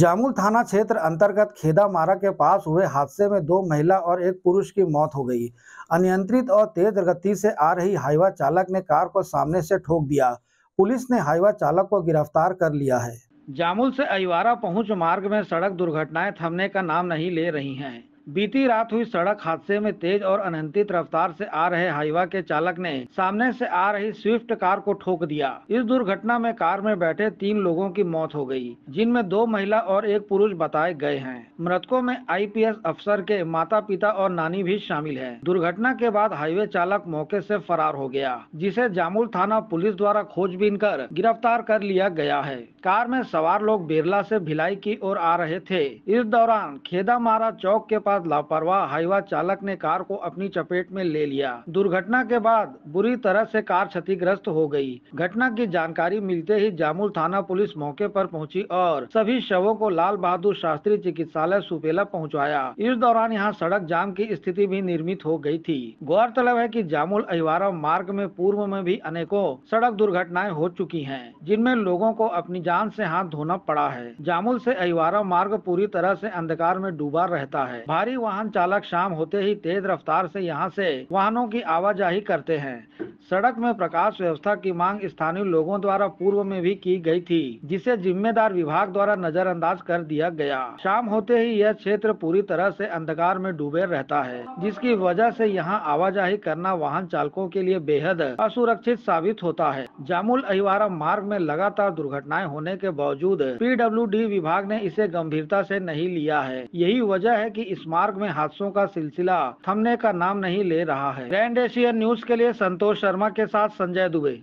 जामुल थाना क्षेत्र अंतर्गत खेदा मारा के पास हुए हादसे में दो महिला और एक पुरुष की मौत हो गई अनियंत्रित और तेज गति से आ रही हाईवा चालक ने कार को सामने से ठोक दिया पुलिस ने हाईवा चालक को गिरफ्तार कर लिया है जामुल से अयवारा पहुंच मार्ग में सड़क दुर्घटनाएं थमने का नाम नहीं ले रही हैं बीती रात हुई सड़क हादसे में तेज और अनहंतित रफ्तार से आ रहे हाईवा के चालक ने सामने से आ रही स्विफ्ट कार को ठोक दिया इस दुर्घटना में कार में बैठे तीन लोगों की मौत हो गई, जिनमें दो महिला और एक पुरुष बताए गए हैं मृतकों में आईपीएस अफसर के माता पिता और नानी भी शामिल है दुर्घटना के बाद हाईवे चालक मौके ऐसी फरार हो गया जिसे जामुल थाना पुलिस द्वारा खोजबीन कर गिरफ्तार कर लिया गया है कार में सवार लोग बेरला ऐसी भिलाई की ओर आ रहे थे इस दौरान खेदामारा चौक के पास पक्षपात लापरवाह हाईवा चालक ने कार को अपनी चपेट में ले लिया दुर्घटना के बाद बुरी तरह से कार क्षतिग्रस्त हो गई। घटना की जानकारी मिलते ही जामुल थाना पुलिस मौके पर पहुंची और सभी शवों को लाल बहादुर शास्त्री चिकित्सालय सुपेला पहुँचवाया इस दौरान यहाँ सड़क जाम की स्थिति भी निर्मित हो गयी थी गौरतलब है की जामुल अहिवारा मार्ग में पूर्व में भी अनेकों सड़क दुर्घटनाएं हो चुकी हैं जिनमें लोगों को अपनी जान से हाथ धोना पड़ा है जामुल से अहिवारा मार्ग पूरी तरह से अंधकार में डूबा रहता है भारी वाहन चालक शाम होते ही तेज रफ्तार से यहाँ से वाहनों की आवाजाही करते हैं सड़क में प्रकाश व्यवस्था की मांग स्थानीय लोगों द्वारा पूर्व में भी की गई थी जिसे जिम्मेदार विभाग द्वारा नजरअंदाज कर दिया गया शाम होते ही यह क्षेत्र पूरी तरह से अंधकार में डूबे रहता है जिसकी वजह से यहाँ आवाजाही करना वाहन चालकों के लिए बेहद असुरक्षित साबित होता है जामुल अहिवारा मार्ग में लगातार दुर्घटनाएं होने के बावजूद पीडब्ल्यूडी विभाग ने इसे गंभीरता ऐसी नहीं लिया है यही वजह है की इस मार्ग में हादसों का सिलसिला थमने का नाम नहीं ले रहा है ग्रैंड एशियन न्यूज के लिए संतोष शर्मा शर्मा के साथ संजय दुबे